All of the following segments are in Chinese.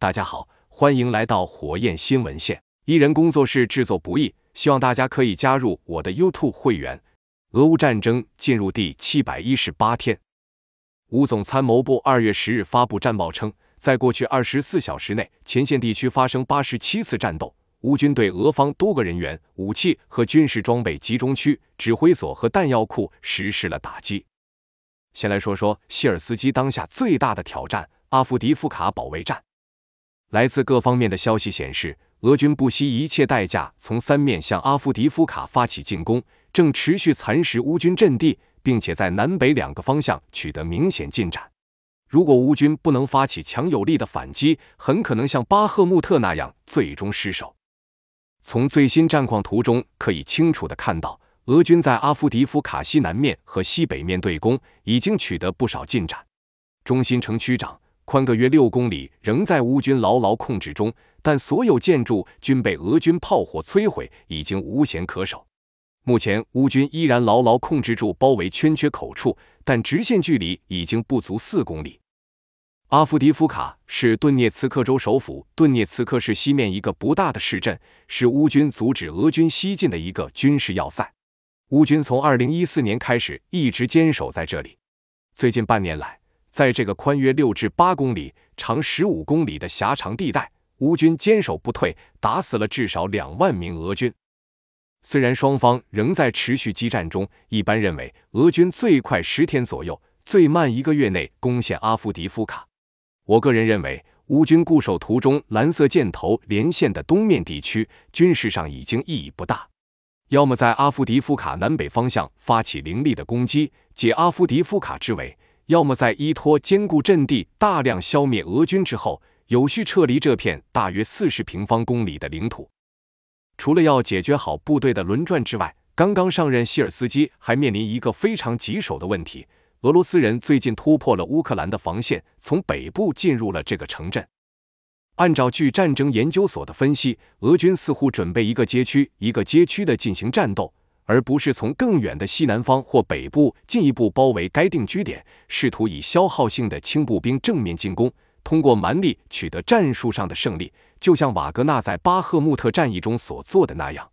大家好，欢迎来到火焰新闻线。一人工作室制作不易，希望大家可以加入我的 YouTube 会员。俄乌战争进入第七百一十八天，乌总参谋部二月十日发布战报称，在过去二十四小时内，前线地区发生八十七次战斗，乌军对俄方多个人员、武器和军事装备集中区、指挥所和弹药库实施了打击。先来说说谢尔斯基当下最大的挑战——阿夫迪夫卡保卫战。来自各方面的消息显示，俄军不惜一切代价从三面向阿夫迪夫卡发起进攻，正持续蚕食乌军阵地，并且在南北两个方向取得明显进展。如果乌军不能发起强有力的反击，很可能像巴赫穆特那样最终失守。从最新战况图中可以清楚地看到，俄军在阿夫迪夫卡西南面和西北面对攻已经取得不少进展。中心城区长。宽个约六公里，仍在乌军牢牢控制中，但所有建筑均被俄军炮火摧毁，已经无险可守。目前，乌军依然牢牢控制住包围圈缺口处，但直线距离已经不足四公里。阿夫迪夫卡是顿涅茨克州首府顿涅茨克市西面一个不大的市镇，是乌军阻止俄军西进的一个军事要塞。乌军从二零一四年开始一直坚守在这里，最近半年来。在这个宽约六至八公里、长十五公里的狭长地带，乌军坚守不退，打死了至少两万名俄军。虽然双方仍在持续激战中，一般认为俄军最快十天左右，最慢一个月内攻陷阿夫迪夫卡。我个人认为，乌军固守途中蓝色箭头连线的东面地区，军事上已经意义不大。要么在阿夫迪夫卡南北方向发起凌厉的攻击，解阿夫迪夫卡之围。要么在依托坚固阵地大量消灭俄军之后，有序撤离这片大约四十平方公里的领土。除了要解决好部队的轮转之外，刚刚上任希尔斯基还面临一个非常棘手的问题：俄罗斯人最近突破了乌克兰的防线，从北部进入了这个城镇。按照据战争研究所的分析，俄军似乎准备一个街区一个街区的进行战斗。而不是从更远的西南方或北部进一步包围该定居点，试图以消耗性的轻步兵正面进攻，通过蛮力取得战术上的胜利，就像瓦格纳在巴赫穆特战役中所做的那样。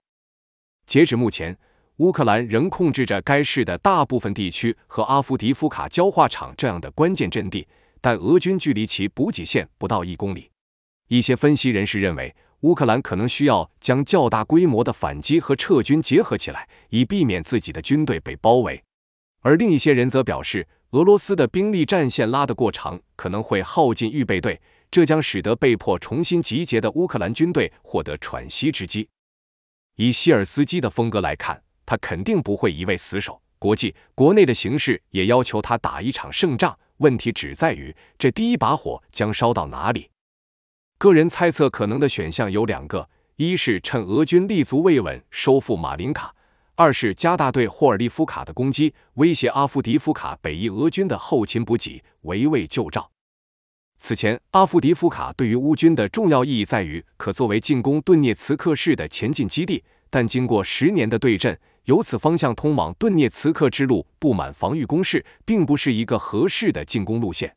截止目前，乌克兰仍控制着该市的大部分地区和阿夫迪夫卡焦化厂这样的关键阵地，但俄军距离其补给线不到一公里。一些分析人士认为。乌克兰可能需要将较大规模的反击和撤军结合起来，以避免自己的军队被包围。而另一些人则表示，俄罗斯的兵力战线拉得过长，可能会耗尽预备队，这将使得被迫重新集结的乌克兰军队获得喘息之机。以希尔斯基的风格来看，他肯定不会一味死守。国际、国内的形势也要求他打一场胜仗。问题只在于，这第一把火将烧到哪里？个人猜测，可能的选项有两个：一是趁俄军立足未稳，收复马林卡；二是加大对霍尔利夫卡的攻击，威胁阿夫迪夫卡北翼俄军的后勤补给，围魏救赵。此前，阿夫迪夫卡对于乌军的重要意义在于，可作为进攻顿涅茨克市的前进基地。但经过十年的对阵，由此方向通往顿涅茨克之路布满防御工事，并不是一个合适的进攻路线。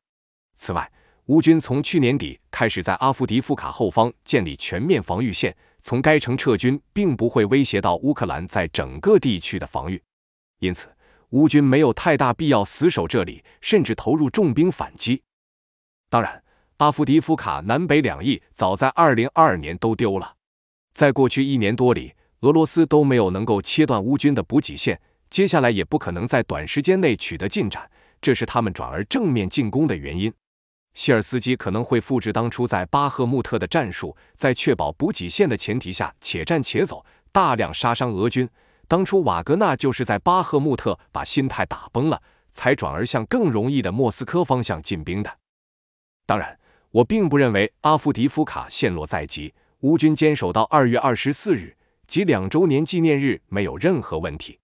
此外，乌军从去年底。开始在阿夫迪夫卡后方建立全面防御线，从该城撤军并不会威胁到乌克兰在整个地区的防御，因此乌军没有太大必要死守这里，甚至投入重兵反击。当然，阿夫迪夫卡南北两翼早在2022年都丢了，在过去一年多里，俄罗斯都没有能够切断乌军的补给线，接下来也不可能在短时间内取得进展，这是他们转而正面进攻的原因。希尔斯基可能会复制当初在巴赫穆特的战术，在确保补给线的前提下，且战且走，大量杀伤俄军。当初瓦格纳就是在巴赫穆特把心态打崩了，才转而向更容易的莫斯科方向进兵的。当然，我并不认为阿夫迪夫卡陷落在即，乌军坚守到二月二十四日，即两周年纪念日，没有任何问题。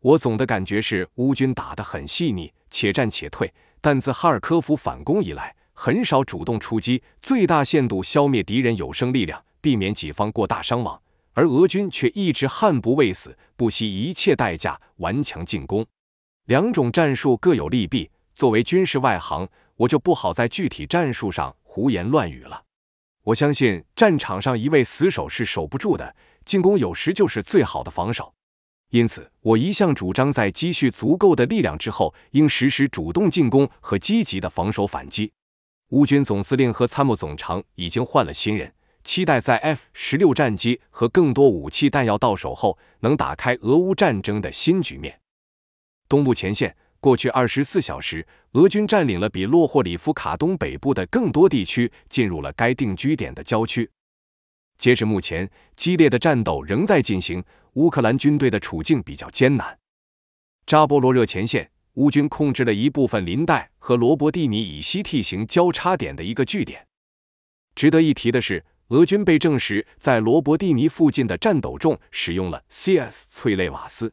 我总的感觉是，乌军打得很细腻，且战且退。但自哈尔科夫反攻以来，很少主动出击，最大限度消灭敌人有生力量，避免己方过大伤亡；而俄军却一直悍不畏死，不惜一切代价顽强进攻。两种战术各有利弊。作为军事外行，我就不好在具体战术上胡言乱语了。我相信，战场上一味死守是守不住的，进攻有时就是最好的防守。因此，我一向主张在积蓄足够的力量之后，应实施主动进攻和积极的防守反击。乌军总司令和参谋总长已经换了新人，期待在 F-16 战机和更多武器弹药到手后，能打开俄乌战争的新局面。东部前线，过去24小时，俄军占领了比洛霍里夫卡东北部的更多地区，进入了该定居点的郊区。截至目前，激烈的战斗仍在进行。乌克兰军队的处境比较艰难。扎波罗热前线，乌军控制了一部分林带和罗伯蒂尼以西 T 型交叉点的一个据点。值得一提的是，俄军被证实在罗伯蒂尼附近的战斗中使用了 CS 催泪瓦斯。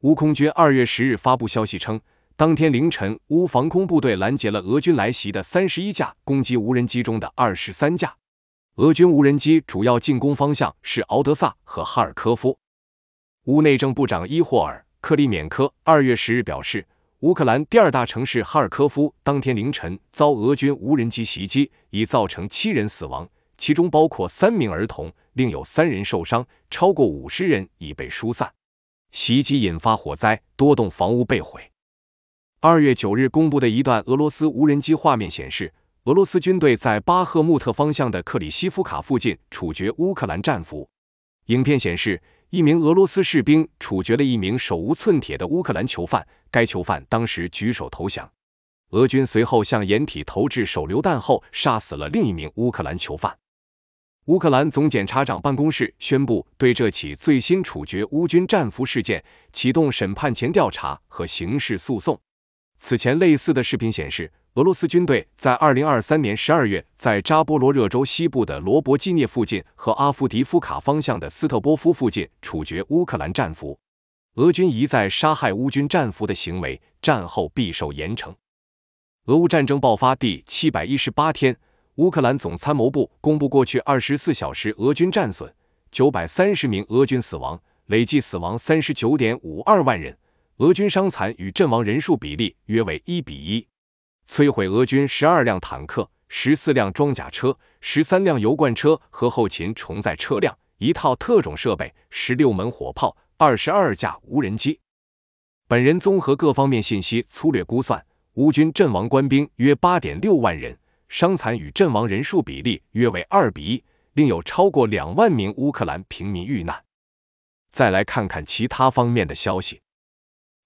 乌空军二月十日发布消息称，当天凌晨，乌防空部队拦截了俄军来袭的三十一架攻击无人机中的二十三架。俄军无人机主要进攻方向是敖德萨和哈尔科夫。乌内政部长伊霍尔·克里缅科二月十日表示，乌克兰第二大城市哈尔科夫当天凌晨遭俄军无人机袭击，已造成七人死亡，其中包括三名儿童，另有三人受伤，超过五十人已被疏散。袭击引发火灾，多栋房屋被毁。二月九日公布的一段俄罗斯无人机画面显示，俄罗斯军队在巴赫穆特方向的克里希夫卡附近处决乌克兰战俘。影片显示。一名俄罗斯士兵处决了一名手无寸铁的乌克兰囚犯。该囚犯当时举手投降。俄军随后向掩体投掷手榴弹后，杀死了另一名乌克兰囚犯。乌克兰总检察长办公室宣布，对这起最新处决乌军战俘事件启动审判前调查和刑事诉讼。此前类似的视频显示，俄罗斯军队在2023年12月在扎波罗热州西部的罗伯基涅附近和阿夫迪夫卡方向的斯特波夫附近处决乌克兰战俘。俄军一再杀害乌军战俘的行为，战后必受严惩。俄乌战争爆发第七百一十八天，乌克兰总参谋部公布过去24小时俄军战损：930名俄军死亡，累计死亡39.52万人。俄军伤残与阵亡人数比例约为一比一，摧毁俄军十二辆坦克、十四辆装甲车、十三辆油罐车和后勤重载车辆，一套特种设备、十六门火炮、二十二架无人机。本人综合各方面信息粗略估算，乌军阵亡官兵约八点六万人，伤残与阵亡人数比例约为二比一，另有超过两万名乌克兰平民遇难。再来看看其他方面的消息。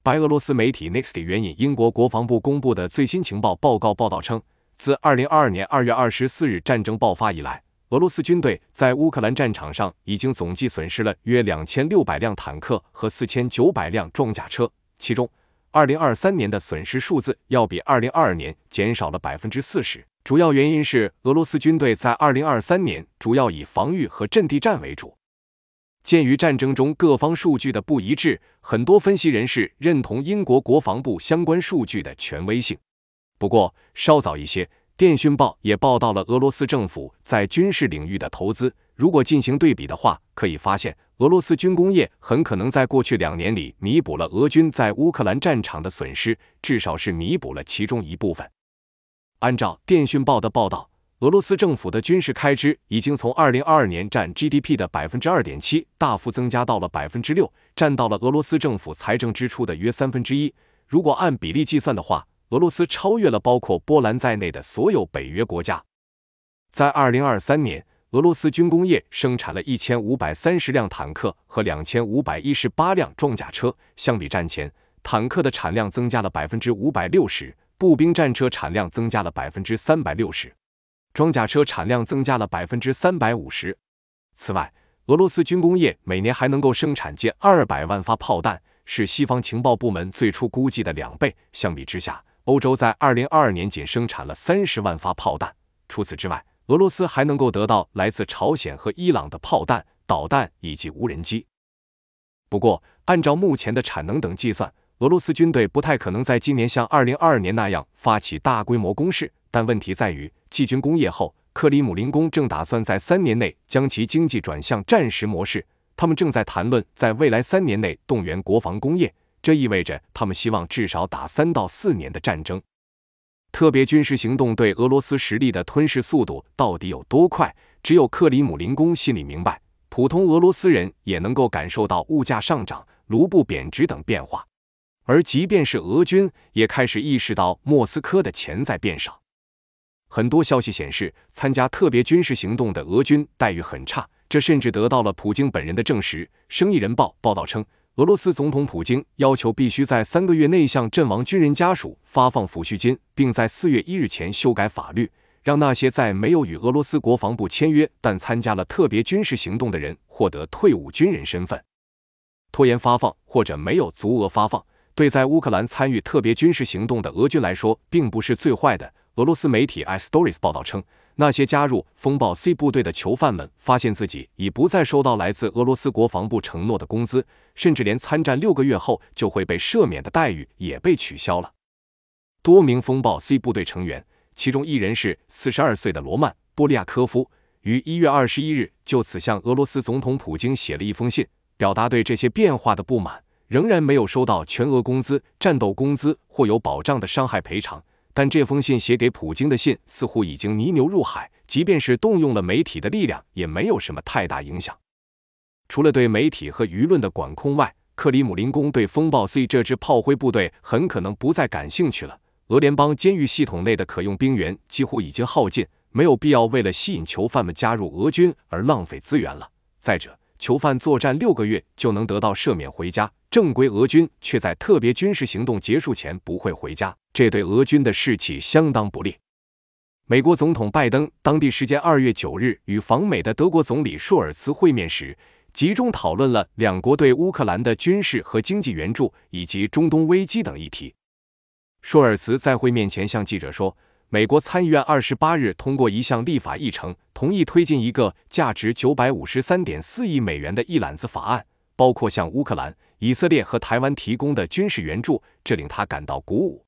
白俄罗斯媒体 n e x t 原引英国国防部公布的最新情报报告，报道称，自2022年2月24日战争爆发以来，俄罗斯军队在乌克兰战场上已经总计损失了约2600辆坦克和4900辆装甲车，其中2023年的损失数字要比2022年减少了百分之四十，主要原因是俄罗斯军队在2023年主要以防御和阵地战为主。鉴于战争中各方数据的不一致，很多分析人士认同英国国防部相关数据的权威性。不过，稍早一些，《电讯报》也报道了俄罗斯政府在军事领域的投资。如果进行对比的话，可以发现俄罗斯军工业很可能在过去两年里弥补了俄军在乌克兰战场的损失，至少是弥补了其中一部分。按照《电讯报》的报道。俄罗斯政府的军事开支已经从二零二二年占 GDP 的百分之二点七大幅增加到了百分之六，占到了俄罗斯政府财政支出的约三分之一。如果按比例计算的话，俄罗斯超越了包括波兰在内的所有北约国家。在二零二三年，俄罗斯军工业生产了一千五百三十辆坦克和两千五百一十八辆装甲车。相比战前，坦克的产量增加了百分之五百六十，步兵战车产量增加了百分之三百六十。装甲车产量增加了百分之三百五十。此外，俄罗斯军工业每年还能够生产近二百万发炮弹，是西方情报部门最初估计的两倍。相比之下，欧洲在二零二二年仅生产了三十万发炮弹。除此之外，俄罗斯还能够得到来自朝鲜和伊朗的炮弹、导弹以及无人机。不过，按照目前的产能等计算，俄罗斯军队不太可能在今年像二零二二年那样发起大规模攻势。但问题在于。继军工业后，克里姆林宫正打算在三年内将其经济转向战时模式。他们正在谈论在未来三年内动员国防工业，这意味着他们希望至少打三到四年的战争。特别军事行动对俄罗斯实力的吞噬速度到底有多快？只有克里姆林宫心里明白。普通俄罗斯人也能够感受到物价上涨、卢布贬值等变化，而即便是俄军也开始意识到莫斯科的钱在变少。很多消息显示，参加特别军事行动的俄军待遇很差，这甚至得到了普京本人的证实。《生意人报》报道称，俄罗斯总统普京要求必须在三个月内向阵亡军人家属发放抚恤金，并在四月一日前修改法律，让那些在没有与俄罗斯国防部签约但参加了特别军事行动的人获得退伍军人身份。拖延发放或者没有足额发放，对在乌克兰参与特别军事行动的俄军来说，并不是最坏的。俄罗斯媒体 iStories 报道称，那些加入风暴 C 部队的囚犯们发现自己已不再收到来自俄罗斯国防部承诺的工资，甚至连参战六个月后就会被赦免的待遇也被取消了。多名风暴 C 部队成员，其中一人是四十二岁的罗曼·波利亚科夫，于一月二十一日就此向俄罗斯总统普京写了一封信，表达对这些变化的不满，仍然没有收到全额工资、战斗工资或有保障的伤害赔偿。但这封信写给普京的信似乎已经泥牛入海，即便是动用了媒体的力量，也没有什么太大影响。除了对媒体和舆论的管控外，克里姆林宫对风暴 C 这支炮灰部队很可能不再感兴趣了。俄联邦监狱系统内的可用兵员几乎已经耗尽，没有必要为了吸引囚犯们加入俄军而浪费资源了。再者，囚犯作战六个月就能得到赦免回家。正规俄军却在特别军事行动结束前不会回家，这对俄军的士气相当不利。美国总统拜登当地时间二月九日与访美的德国总理舒尔茨会面时，集中讨论了两国对乌克兰的军事和经济援助以及中东危机等议题。舒尔茨在会面前向记者说，美国参议院二十八日通过一项立法议程，同意推进一个价值九百五十三点四亿美元的一揽子法案，包括向乌克兰。以色列和台湾提供的军事援助，这令他感到鼓舞。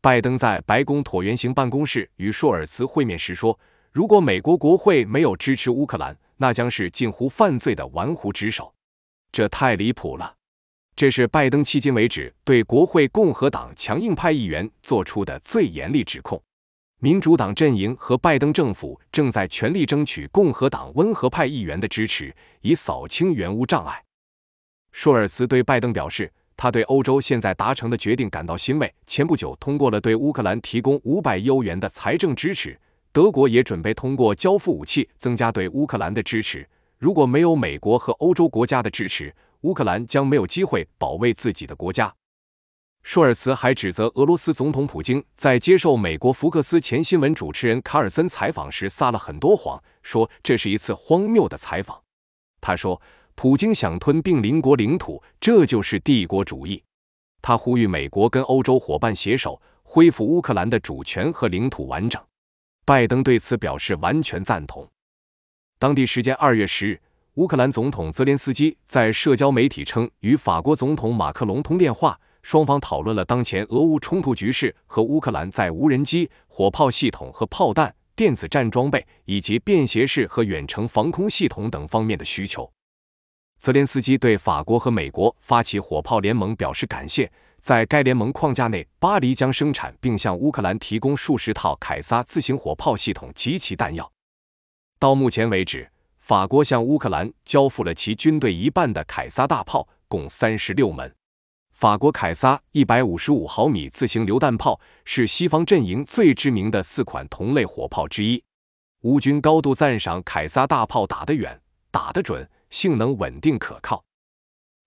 拜登在白宫椭圆形办公室与舒尔茨会面时说：“如果美国国会没有支持乌克兰，那将是近乎犯罪的玩忽职守，这太离谱了。”这是拜登迄今为止对国会共和党强硬派议员做出的最严厉指控。民主党阵营和拜登政府正在全力争取共和党温和派议员的支持，以扫清援乌障碍。舒尔茨对拜登表示，他对欧洲现在达成的决定感到欣慰。前不久通过了对乌克兰提供五百亿欧元的财政支持，德国也准备通过交付武器增加对乌克兰的支持。如果没有美国和欧洲国家的支持，乌克兰将没有机会保卫自己的国家。舒尔茨还指责俄罗斯总统普京在接受美国福克斯前新闻主持人卡尔森采访时撒了很多谎，说这是一次荒谬的采访。他说。普京想吞并邻国领土，这就是帝国主义。他呼吁美国跟欧洲伙伴携手，恢复乌克兰的主权和领土完整。拜登对此表示完全赞同。当地时间二月十日，乌克兰总统泽连斯基在社交媒体称，与法国总统马克龙通电话，双方讨论了当前俄乌冲突局势和乌克兰在无人机、火炮系统和炮弹、电子战装备以及便携式和远程防空系统等方面的需求。泽连斯基对法国和美国发起火炮联盟表示感谢。在该联盟框架内，巴黎将生产并向乌克兰提供数十套凯撒自行火炮系统及其弹药。到目前为止，法国向乌克兰交付了其军队一半的凯撒大炮，共三十六门。法国凯撒一百五十五毫米自行榴弹炮是西方阵营最知名的四款同类火炮之一。乌军高度赞赏凯撒大炮打得远，打得准。性能稳定可靠。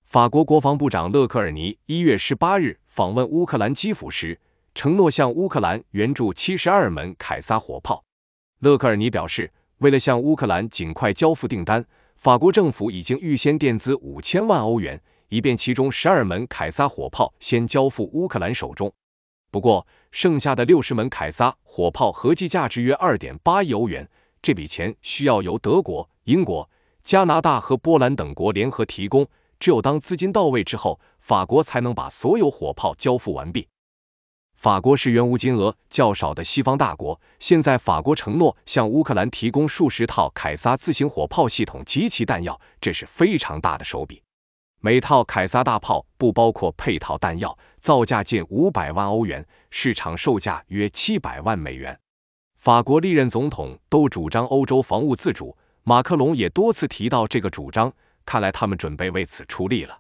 法国国防部长勒克尔尼一月十八日访问乌克兰基辅时，承诺向乌克兰援助七十二门凯撒火炮。勒克尔尼表示，为了向乌克兰尽快交付订单，法国政府已经预先垫资五千万欧元，以便其中十二门凯撒火炮先交付乌克兰手中。不过，剩下的六十门凯撒火炮合计价值约二点八亿欧元，这笔钱需要由德国、英国。加拿大和波兰等国联合提供，只有当资金到位之后，法国才能把所有火炮交付完毕。法国是援乌金额较少的西方大国。现在，法国承诺向乌克兰提供数十套凯撒自行火炮系统及其弹药，这是非常大的手笔。每套凯撒大炮不包括配套弹药，造价近五百万欧元，市场售价约七百万美元。法国历任总统都主张欧洲防务自主。马克龙也多次提到这个主张，看来他们准备为此出力了。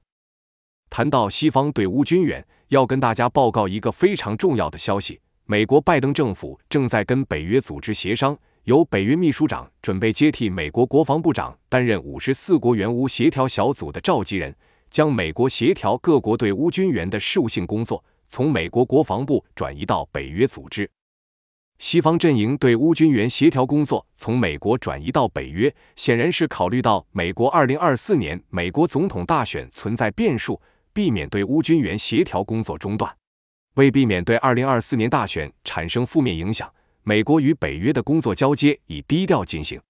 谈到西方对乌军援，要跟大家报告一个非常重要的消息：美国拜登政府正在跟北约组织协商，由北约秘书长准备接替美国国防部长担任五十四国援乌协调小组的召集人，将美国协调各国对乌军援的事务性工作从美国国防部转移到北约组织。西方阵营对乌军援协调工作从美国转移到北约，显然是考虑到美国2024年美国总统大选存在变数，避免对乌军援协调工作中断。为避免对2024年大选产生负面影响，美国与北约的工作交接以低调进行。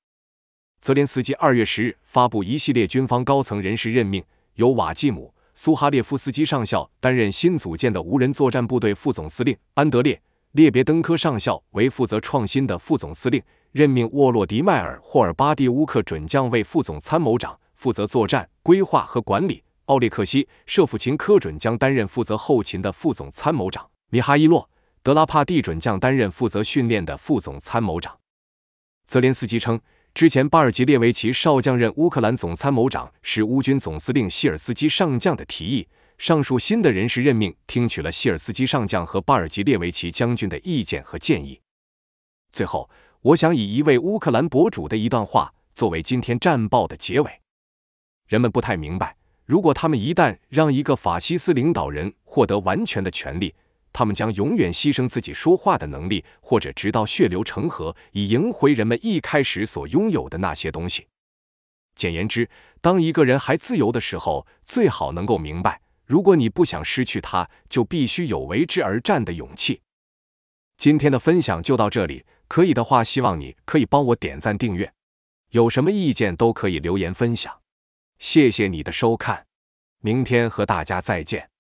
泽连斯基2月10日发布一系列军方高层人事任命，由瓦季姆·苏哈列夫斯基上校担任新组建的无人作战部队副总司令，安德烈。列别登科上校为负责创新的副总司令，任命沃洛迪迈尔·霍尔巴蒂乌克准将为副总参谋长，负责作战规划和管理；奥列克西·舍甫琴科准将担任负责后勤的副总参谋长；米哈伊洛·德拉帕蒂准将担任负责训练的副总参谋长。泽连斯基称，之前巴尔吉列维奇少将任乌克兰总参谋长是乌军总司令希尔斯基上将的提议。上述新的人事任命听取了希尔斯基上将和巴尔吉列维奇将军的意见和建议。最后，我想以一位乌克兰博主的一段话作为今天战报的结尾：人们不太明白，如果他们一旦让一个法西斯领导人获得完全的权利，他们将永远牺牲自己说话的能力，或者直到血流成河，以赢回人们一开始所拥有的那些东西。简言之，当一个人还自由的时候，最好能够明白。如果你不想失去它，就必须有为之而战的勇气。今天的分享就到这里，可以的话，希望你可以帮我点赞订阅。有什么意见都可以留言分享。谢谢你的收看，明天和大家再见。